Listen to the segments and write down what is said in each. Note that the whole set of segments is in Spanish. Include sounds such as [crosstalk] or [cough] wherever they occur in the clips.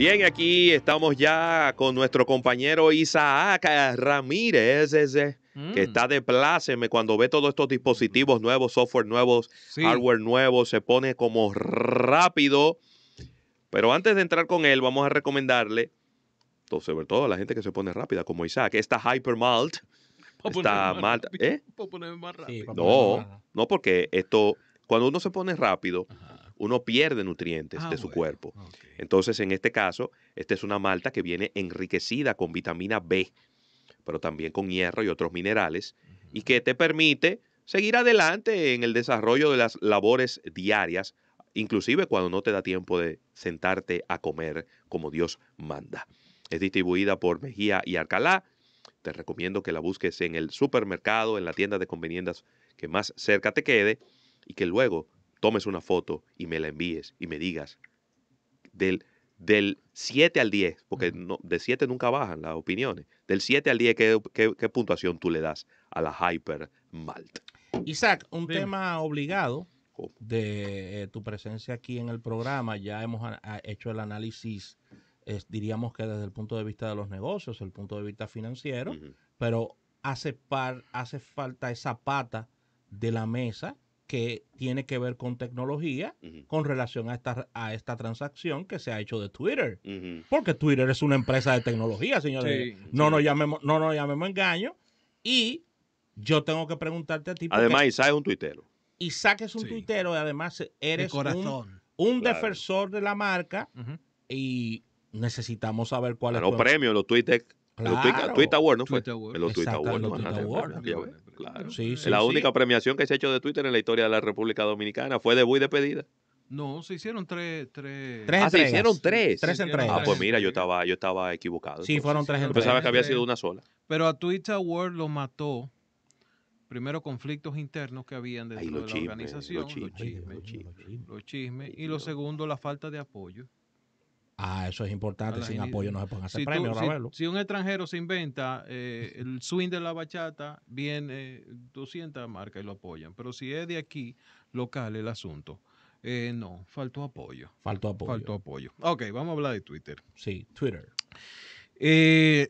Bien, aquí estamos ya con nuestro compañero Isaac Ramírez, que mm. está de pláceme cuando ve todos estos dispositivos nuevos, software nuevos, hardware nuevos, se pone como rápido. Pero antes de entrar con él, vamos a recomendarle, sobre todo a la gente que se pone rápida, como Isaac, esta Hypermalt. Está mal, ¿eh? no, no, porque esto, cuando uno se pone rápido, uno pierde nutrientes ah, de su cuerpo. Entonces, en este caso, esta es una malta que viene enriquecida con vitamina B, pero también con hierro y otros minerales, y que te permite seguir adelante en el desarrollo de las labores diarias, inclusive cuando no te da tiempo de sentarte a comer como Dios manda. Es distribuida por Mejía y Alcalá. Te recomiendo que la busques en el supermercado, en la tienda de conveniencias que más cerca te quede y que luego tomes una foto y me la envíes y me digas del, del 7 al 10, porque no, de 7 nunca bajan las opiniones, del 7 al 10, ¿qué, qué, puntuación tú le das a la Hyper Malt? Isaac, un tema obligado de eh, tu presencia aquí en el programa, ya hemos hecho el análisis, diríamos que desde el punto de vista de los negocios, el punto de vista financiero, pero hace, par, hace falta esa pata de la mesa que tiene que ver con tecnología con relación a esta, a esta transacción que se ha hecho de Twitter. Porque Twitter es una empresa de tecnología, señores. no, Nos llamemos, no nos llamemos engaño. Y yo tengo que preguntarte a ti. Además, Isaac es un tuitero. Y saques un tuitero y además eres un, defensor de la marca y necesitamos saber cuál es. Los premios, los tweets Los ¿no claro. Sí, la única premiación que se ha hecho de Twitter en la historia de la República Dominicana fue de debut de pedida. No, se hicieron tres, tres. ah, se hicieron tres. Tres Ah, pues mira, yo estaba, yo estaba equivocado. Sí, fueron tres Pensaba que había sido una sola. Pero a Twitter World lo mató. Primero conflictos internos que habían dentro de la organización. Los chismes. Los chismes. chisme, y lo segundo, la falta de apoyo. Ah, eso es importante. Sin apoyo no se pueden hacer si premios, si, un extranjero se inventa eh, el swing de la bachata, viene 200 marcas y lo apoyan. Pero si es de aquí, local el asunto. Eh, no, faltó apoyo. Faltó apoyo. Faltó apoyo. Ok, vamos a hablar de Twitter. Sí, Twitter. Eh,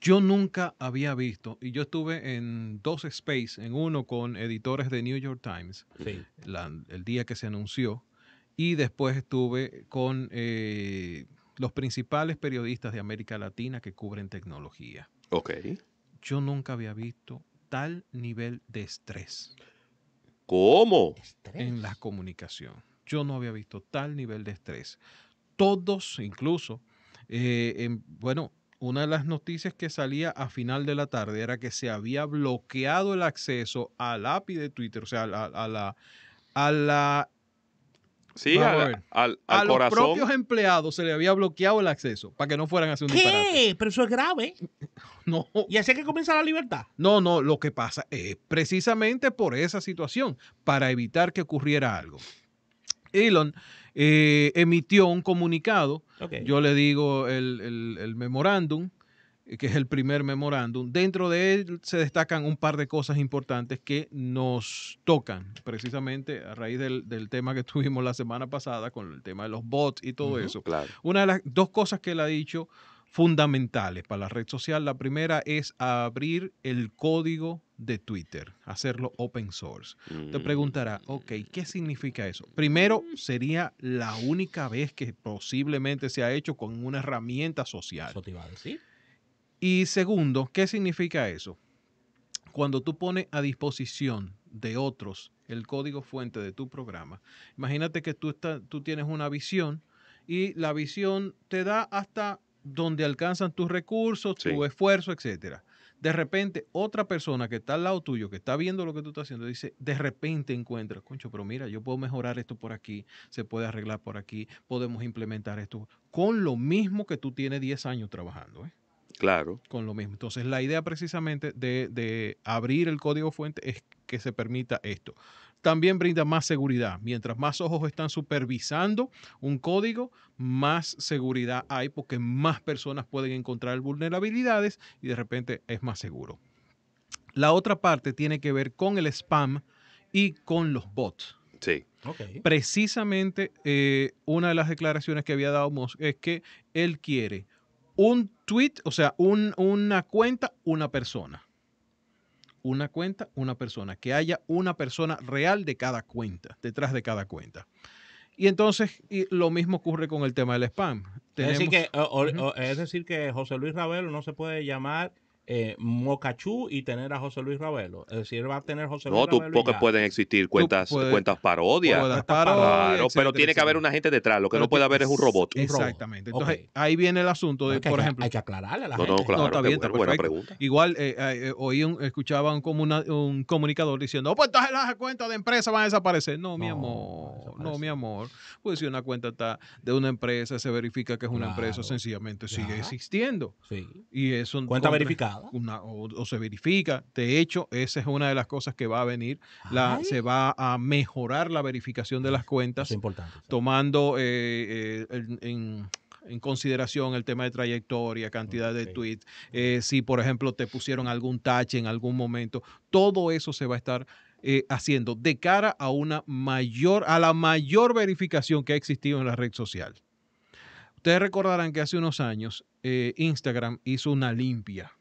yo nunca había visto, y yo estuve en dos space, en uno con editores de New York Times, el día que se anunció, y después estuve con eh, los principales periodistas de América Latina que cubren tecnología. Ok. Yo nunca había visto tal nivel de estrés. ¿Cómo? En la comunicación. Yo no había visto tal nivel de estrés. Todos, incluso, eh, bueno, una de las noticias que salía a final de la tarde era que se había bloqueado el acceso al API de Twitter, o sea, a la, a la Sí, a, al, los propios empleados se le había bloqueado el acceso para que no fueran a hacer un ¿Qué? Pero eso es grave. [laughs] no. Y así es que comienza la libertad. No, no, lo que pasa es precisamente por esa situación, para evitar que ocurriera algo. Elon eh, emitió un comunicado, yo le digo el memorándum, eh, que es el primer memorándum. Dentro de él se destacan un par de cosas importantes que nos tocan, precisamente a raíz del, tema que [laughs] tuvimos la semana pasada con el tema de los bots y todo eso. Una de las dos cosas que él ha dicho fundamentales para la red social, la primera es abrir el código de Twitter, hacerlo open source. Te preguntará, ok, mm. ¿qué significa eso? Primero, sería la única vez que posiblemente se ha hecho con una herramienta social. Y segundo, ¿qué significa eso? Cuando tú pones a disposición de otros el código fuente de tu programa, imagínate que tú, tú tienes una visión y la visión te da hasta donde alcanzan tus recursos, tu esfuerzo, etcétera. De repente, otra persona que está al lado tuyo, que está viendo lo que tú estás haciendo, dice, de repente encuentra, concho, pero mira, yo puedo mejorar esto por aquí, se puede arreglar por aquí, podemos implementar esto, con lo mismo que tú tienes 10 años trabajando. ¿eh? Claro. Con lo mismo. Entonces, la idea precisamente de, abrir el código fuente es que se permita esto. También brinda más seguridad. Mientras más ojos están supervisando un código, más seguridad hay porque más personas pueden encontrar vulnerabilidades y de repente es más seguro. La otra parte tiene que ver con el spam y con los bots. Sí. Precisamente eh, una de las declaraciones que había dado Musk es que él quiere un tweet, o sea, un, una cuenta, una persona. Una cuenta, una persona. Que haya una persona real de cada cuenta, detrás de cada cuenta. Y entonces lo mismo ocurre con el tema del spam. es, decir que, es decir que José Luis Ravelo no se puede llamar eh, Mocachú y tener a José Luis Ravelo. Es decir, va a tener José Luis no, tú No, pueden existir cuentas, cuentas parodias. claro, pero tiene que haber una gente detrás. Lo que no puede haber es un robot. Exactamente. Entonces, ahí viene el asunto de, por ejemplo. Hay que aclararle a la gente. No, Igual, hoy escuchaba un, comunicador diciendo, oh, pues todas las cuentas de empresa van a desaparecer. No, mi amor, no, mi amor. Pues si una cuenta está de una empresa, se verifica que es una empresa, sencillamente sigue existiendo. Sí. Y Cuenta verificada o, se verifica. De hecho, esa es una de las cosas que va a venir. se va a mejorar la verificación de las cuentas. Tomando eh, eh, en, consideración el tema de trayectoria, cantidad de tweets, eh, si por ejemplo te pusieron algún tache en algún momento, todo eso se va a estar haciendo de cara a una mayor, a la mayor verificación que ha existido en la red social. Ustedes recordarán que hace unos años Instagram hizo una limpia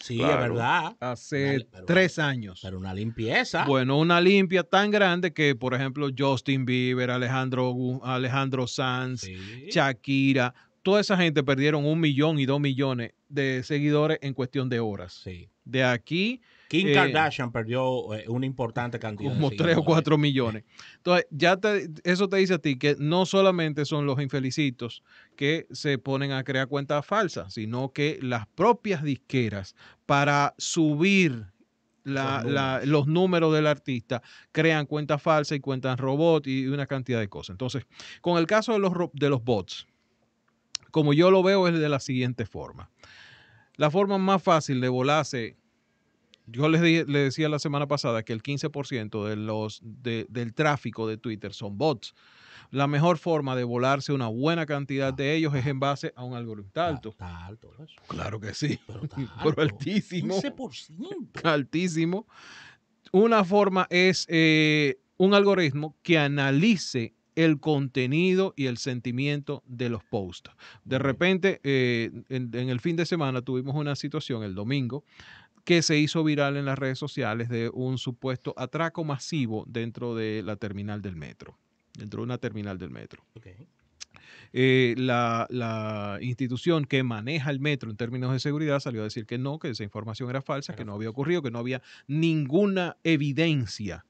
Sí, es verdad. Hace tres años. Pero una limpieza. Bueno, una limpia tan grande que, por ejemplo, Justin Bieber, Alejandro, Alejandro Sanz, Shakira, toda esa gente perdieron un millón y dos millones de seguidores en cuestión de horas. Sí. De aquí. Kim eh, Kardashian perdió un eh, una importante cantidad. Como tres o cuatro millones. Entonces, ya eso te dice a ti que no solamente son los infelicitos que se ponen a crear cuentas falsas, sino que las propias disqueras para subir los, números. del artista, crean cuentas falsas y cuentan robots y una cantidad de cosas. Entonces, con el caso de los, de los bots, como yo lo veo, es de la siguiente forma. La forma más fácil de volarse, yo les, decía la semana pasada que el 15% de los, del tráfico de Twitter son bots. La mejor forma de volarse una buena cantidad de ellos es en base a un algoritmo alto. Está, alto Claro que sí. Pero, está [laughs] altísimo. 15%. Altísimo. Una forma es eh, un algoritmo que analice el contenido y el sentimiento de los posts. De repente, eh, en, el fin de semana tuvimos una situación, el domingo, que se hizo viral en las redes sociales de un supuesto atraco masivo dentro de la terminal del metro, dentro de una terminal del metro. Eh, la, institución que maneja el metro en términos de seguridad salió a decir que no, que esa información era falsa, que no había ocurrido, que no había ninguna evidencia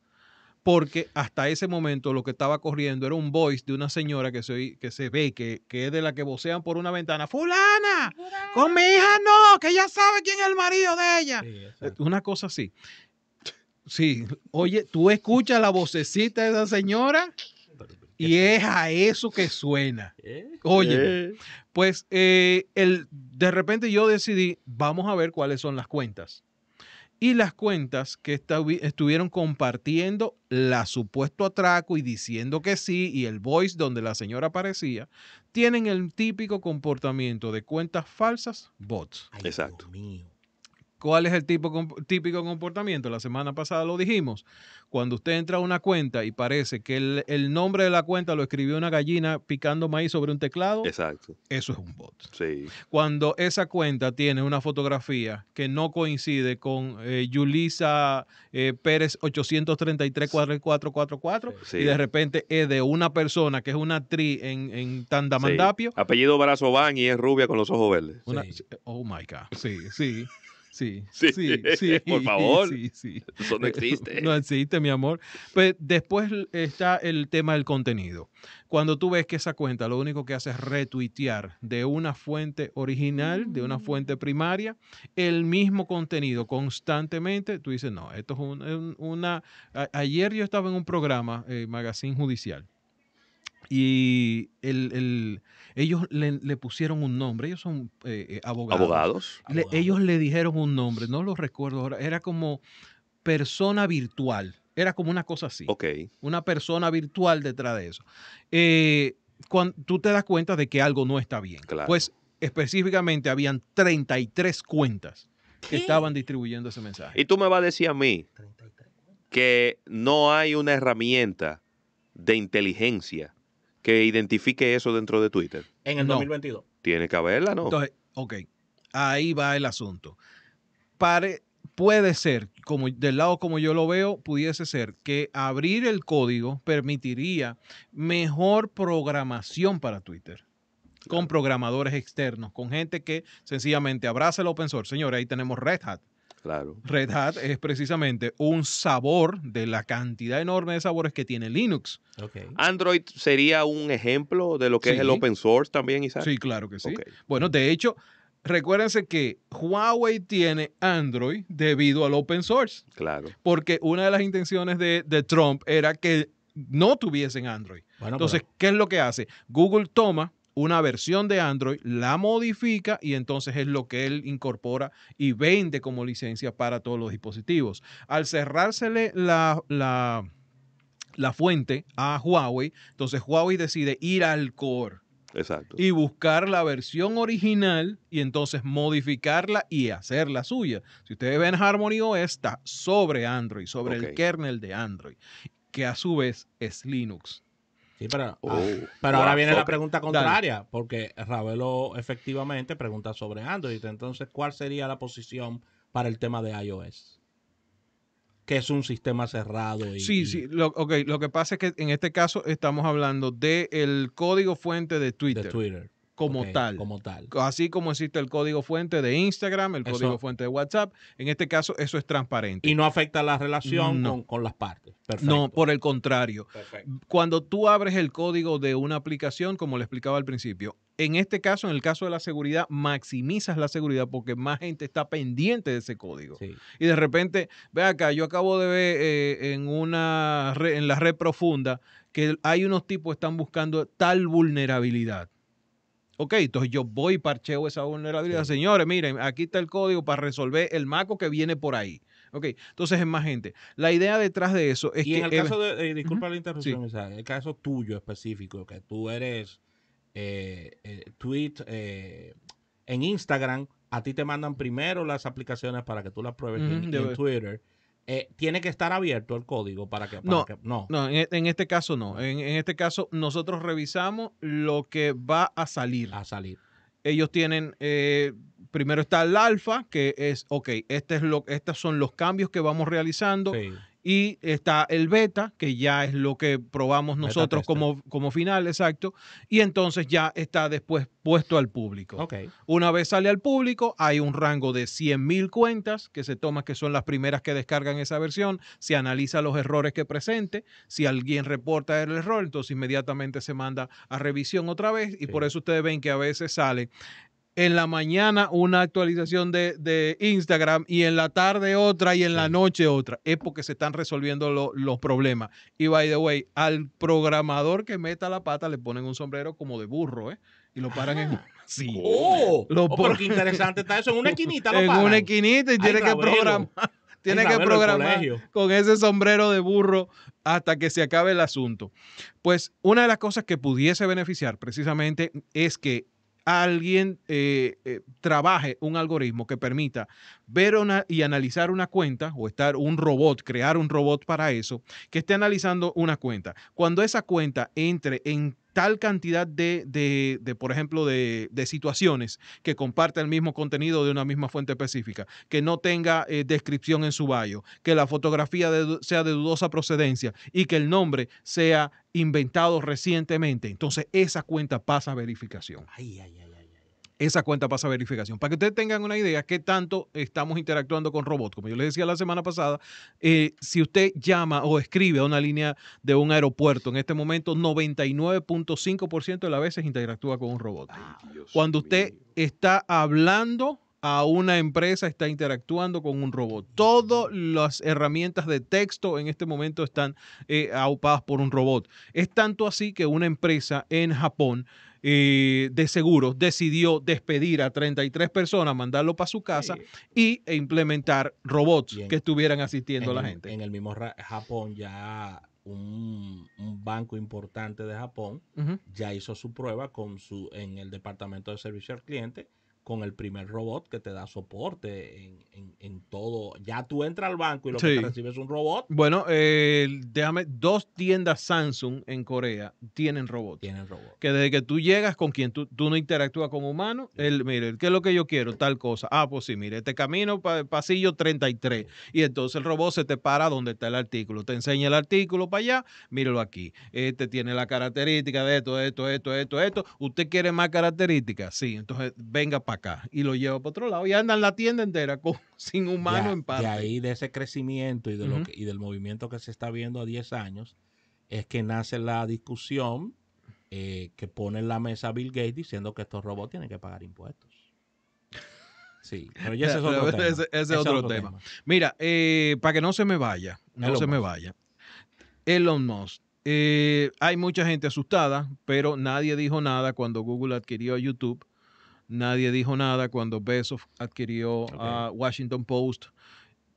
porque hasta ese momento lo que estaba corriendo era un voice de una señora que se, que se ve, que, que es de la que vocean por una ventana, fulana, con mi hija no, que ella sabe quién es el marido de ella. una cosa así. Sí, oye, tú escuchas la vocecita de esa señora y es a eso que suena. Oye, pues eh, el, de repente yo decidí, vamos a ver cuáles son las cuentas y las cuentas que estuvieron compartiendo la supuesto atraco y diciendo que sí y el voice donde la señora aparecía, tienen el típico comportamiento de cuentas falsas, bots. Exacto. ¿Cuál es el tipo, típico comportamiento? La semana pasada lo dijimos. Cuando usted entra a una cuenta y parece que el, nombre de la cuenta lo escribió una gallina picando maíz sobre un teclado, Exacto. eso es un bot. Sí. Cuando esa cuenta tiene una fotografía que no coincide con eh, Yulisa eh, Pérez 833-4444 y de repente es de una persona que es una actriz en, Tandamandapio. Apellido Brazo Van y es rubia con los ojos verdes. oh my God. Sí, sí. [laughs] Sí, sí, sí, Por [laughs] favor. Sí, sí. Eso no existe. [laughs] No existe, mi amor. Pues después está el tema del contenido. Cuando tú ves que esa cuenta lo único que hace es retuitear de una fuente original, de una mm. fuente primaria, el mismo contenido constantemente, tú dices, no, esto es una... Ayer yo estaba en un programa, eh, Magazine Judicial y el, ellos le, pusieron un nombre, ellos son eh, eh, abogados. ¿Abogados? Ellos le dijeron un nombre, no lo recuerdo ahora, era como persona virtual, era como una cosa así. Ok. Una persona virtual detrás de eso. Eh, cuando, tú te das cuenta de que algo no está bien. Pues específicamente habían 33 cuentas que estaban distribuyendo ese mensaje. Y tú me vas a decir a mí que no hay una herramienta de inteligencia que identifique eso dentro de Twitter? En el 2022. Tiene que haberla, ¿no? Entonces, ok, ahí va el asunto. puede ser, como del lado como yo lo veo, pudiese ser que abrir el código permitiría mejor programación para Twitter con programadores externos, con gente que sencillamente abraza el open source. Señores, ahí tenemos Red Hat, Claro. Red Hat es precisamente un sabor de la cantidad enorme de sabores que tiene Linux. Android sería un ejemplo de lo que es el open source también, Isaac. Sí, claro que sí. Bueno, de hecho, recuérdense que Huawei tiene Android debido al open source. Claro. Porque una de las intenciones de, Trump era que no tuviesen Android. Entonces, ¿qué es lo que hace? Google toma una versión de Android, la modifica y entonces es lo que él incorpora y vende como licencia para todos los dispositivos. Al cerrársele la, la, fuente a Huawei, entonces Huawei decide ir al core. Y buscar la versión original y entonces modificarla y hacerla suya. Si ustedes ven Harmony OS, está sobre Android, sobre el kernel de Android, que a su vez es Linux. Sí, oh, ah, pero, ahora viene la pregunta contraria, porque Ravelo efectivamente pregunta sobre Android. Entonces, ¿cuál sería la posición para el tema de iOS? Que es un sistema cerrado. Y, sí, sí, lo, lo que pasa es que en este caso estamos hablando del código fuente de Twitter. De Twitter como tal. Así como existe el código fuente de Instagram, el código fuente de WhatsApp, en este caso eso es transparente. Y no afecta la relación con, las partes. No, por el contrario. Cuando tú abres el código de una aplicación, como le explicaba al principio, en este caso, en el caso de la seguridad, maximizas la seguridad porque más gente está pendiente de ese código. Y de repente, ve acá, yo acabo de ver eh, en una en la red profunda que hay unos tipos que están buscando tal vulnerabilidad Ok, entonces yo voy y parcheo esa vulnerabilidad. Señores, miren, aquí está el código para resolver el maco que viene por ahí. Ok, entonces es más gente. La idea detrás de eso es y en el caso de. Eh, disculpa la interrupción, en el caso tuyo específico, que tú eres eh, eh, tweet en Instagram, a ti te mandan primero las aplicaciones para que tú las pruebes en Twitter. Eh, tiene que estar abierto el código para que... no, no, en, e, este caso no. En, en, este caso nosotros revisamos lo que va a salir. A salir. Ellos tienen, eh, primero está el alfa, que es, ok, este es lo, estos son los cambios que vamos realizando. Sí y está el beta, que ya es lo que probamos nosotros como, como final, exacto, y entonces ya está después puesto al público. Una vez sale al público, hay un rango de 100.000 cuentas que se toma que son las primeras que descargan esa versión, se analiza los errores que presente, si alguien reporta el error, entonces inmediatamente se manda a revisión otra vez y por eso ustedes ven que a veces sale en la mañana una actualización de, Instagram y en la tarde otra y en la noche otra. Es porque se están resolviendo los problemas. Y by the way, al programador que meta la pata le ponen un sombrero como de burro, ¿eh? Y lo paran en... Ah. [laughs] Sí. ¡Oh! Lo oh, interesante está eso. En una esquinita [laughs] lo En una esquinita y tiene que programar. [laughs] Tiene que programar con ese sombrero de burro hasta que se acabe el asunto. Pues una de las cosas que pudiese beneficiar precisamente es que alguien eh, eh, trabaje un algoritmo que permita ver una, y analizar una cuenta o estar un robot, crear un robot para eso, que esté analizando una cuenta. Cuando esa cuenta entre en tal cantidad de, por ejemplo, de, situaciones que comparte el mismo contenido de una misma fuente específica, que no tenga eh, descripción en su bio, que la fotografía sea de dudosa procedencia y que el nombre sea inventado recientemente. Entonces esa cuenta pasa a verificación. Ay, esa cuenta pasa a verificación. Para que ustedes tengan una idea qué tanto estamos interactuando con robots. Como yo les decía la semana pasada, eh, si usted llama o escribe a una línea de un aeropuerto, en este momento 99.5% de las veces interactúa con un robot. Ah, Cuando usted está hablando a una empresa está interactuando con un robot. Todas las herramientas de texto en este momento están eh, aupadas por un robot. Es tanto así que una empresa en Japón de Seguros decidió despedir a 33 personas, mandarlo para su casa y, e implementar robots que estuvieran asistiendo a la gente. En el mismo Japón ya un, banco importante de Japón ya hizo su prueba con su en el departamento de servicio al cliente con el primer robot que te da soporte en, todo. Ya tú entras al banco y lo que te recibes es un robot. Bueno, eh, déjame, dos tiendas Samsung en Corea tienen robots. Tienen robots. Que desde que tú llegas con quien tú, no interactúas como humano, el, él, mire, ¿qué es lo que yo quiero? Tal cosa. Ah, pues sí, mire, este camino, pasillo 33. Y entonces el robot se te para donde está el artículo. Te enseña el artículo para allá, mírelo aquí. Este tiene la característica de esto, esto, esto, esto, esto. ¿Usted quiere más características? Sí, entonces venga para y lo lleva para otro lado y anda en la tienda entera con, [laughs] sin humano en parte. De ahí, de ese crecimiento y, de lo y del movimiento que se está viendo a 10 años, es que nace la discusión eh, que pone en la mesa Bill Gates diciendo que estos robots tienen que pagar impuestos. Sí, pero [laughs] ese es otro, tema. Mira, eh, para que no se me vaya, no se me vaya. Elon Musk. Eh, hay mucha gente asustada, pero nadie dijo nada cuando Google adquirió YouTube Nadie dijo nada cuando Bezos adquirió a Washington Post,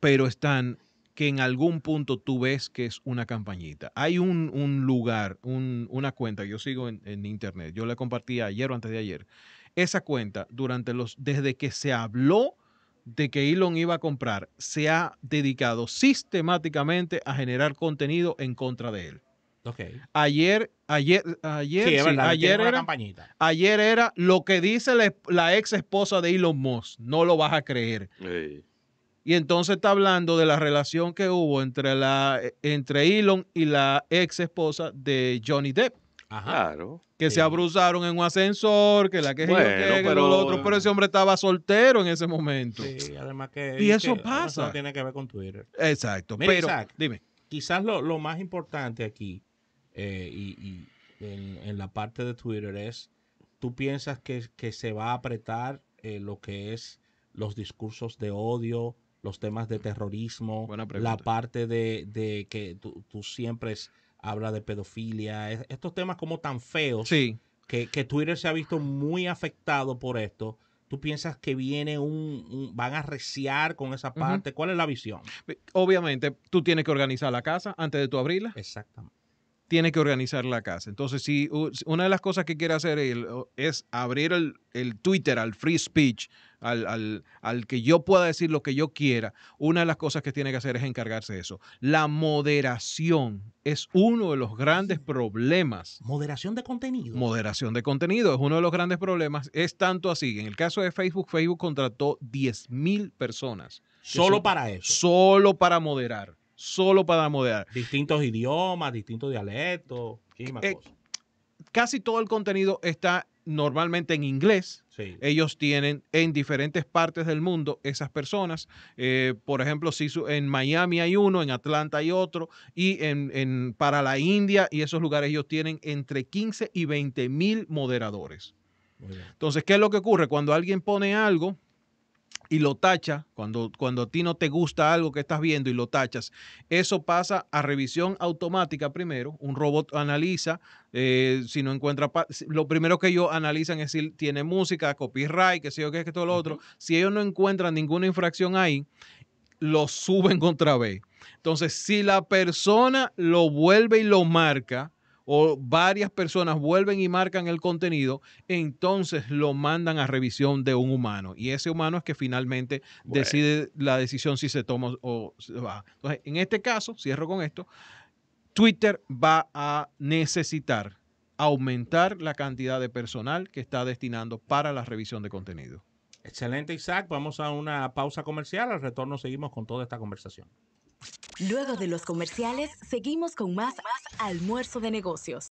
pero están que en algún punto tú ves que es una campañita. Hay un, lugar, una cuenta, yo sigo en, en, internet, yo la compartí ayer o antes de ayer. Esa cuenta, durante los, desde que se habló de que Elon iba a comprar, se ha dedicado sistemáticamente a generar contenido en contra de él. Ayer, ayer, ayer, ayer, era, lo que dice la, ex esposa de Elon Musk, no lo vas a creer. Y entonces está hablando de la relación que hubo entre, la, e, entre Elon y la ex esposa de Johnny Depp. Ajá. Claro. Que se abruzaron en un ascensor, que la que pero, otro, pero ese hombre estaba soltero en ese momento. Sí, además que. Y, eso pasa. tiene que ver con Twitter. Exacto. pero, dime. Quizás lo, lo más importante aquí eh, y, en, la parte de Twitter es, ¿tú piensas que, se va a apretar eh, lo que es los discursos de odio, los temas de terrorismo, la parte de, que tú, siempre habla de pedofilia, estos temas como tan feos que, Twitter se ha visto muy afectado por esto. ¿Tú piensas que viene un, van a reciar con esa parte? ¿Cuál es la visión? Obviamente, tú tienes que organizar la casa antes de tu abrirla. Exactamente tiene que organizar la casa. Entonces, si una de las cosas que quiere hacer es abrir el, Twitter al free speech, al, que yo pueda decir lo que yo quiera, una de las cosas que tiene que hacer es encargarse de eso. La moderación es uno de los grandes problemas. Moderación de contenido. Moderación de contenido es uno de los grandes problemas. Es tanto así. En el caso de Facebook, Facebook contrató 10 mil personas. Solo para eso. Solo para moderar solo para moderar. Distintos idiomas, distintos dialectos, eh, Casi todo el contenido está normalmente en inglés. Ellos tienen en diferentes partes del mundo esas personas. Eh, por ejemplo, si en Miami hay uno, en Atlanta hay otro, y en, para la India y esos lugares ellos tienen entre 15 y 20 mil moderadores. Entonces, ¿qué es lo que ocurre? Cuando alguien pone algo y lo tacha, cuando, cuando a ti no te gusta algo que estás viendo y lo tachas, eso pasa a revisión automática primero. Un robot analiza, eh, si no encuentra, lo primero que ellos analizan es si tiene música, copyright, que sé yo, qué es que todo lo otro. Si ellos no encuentran ninguna infracción ahí, lo suben contra [laughs] B. Entonces, si la persona lo vuelve y lo marca, o varias personas vuelven y marcan el contenido, entonces lo mandan a revisión de un humano. Y ese humano es que finalmente decide la decisión si se toma o se va. Entonces, en este caso, cierro con esto, Twitter va a necesitar aumentar la cantidad de personal que está destinando para la revisión de contenido. Excelente, Isaac. Vamos a una pausa comercial. Al retorno seguimos con toda esta conversación. Luego de los comerciales, seguimos con más, más almuerzo de negocios.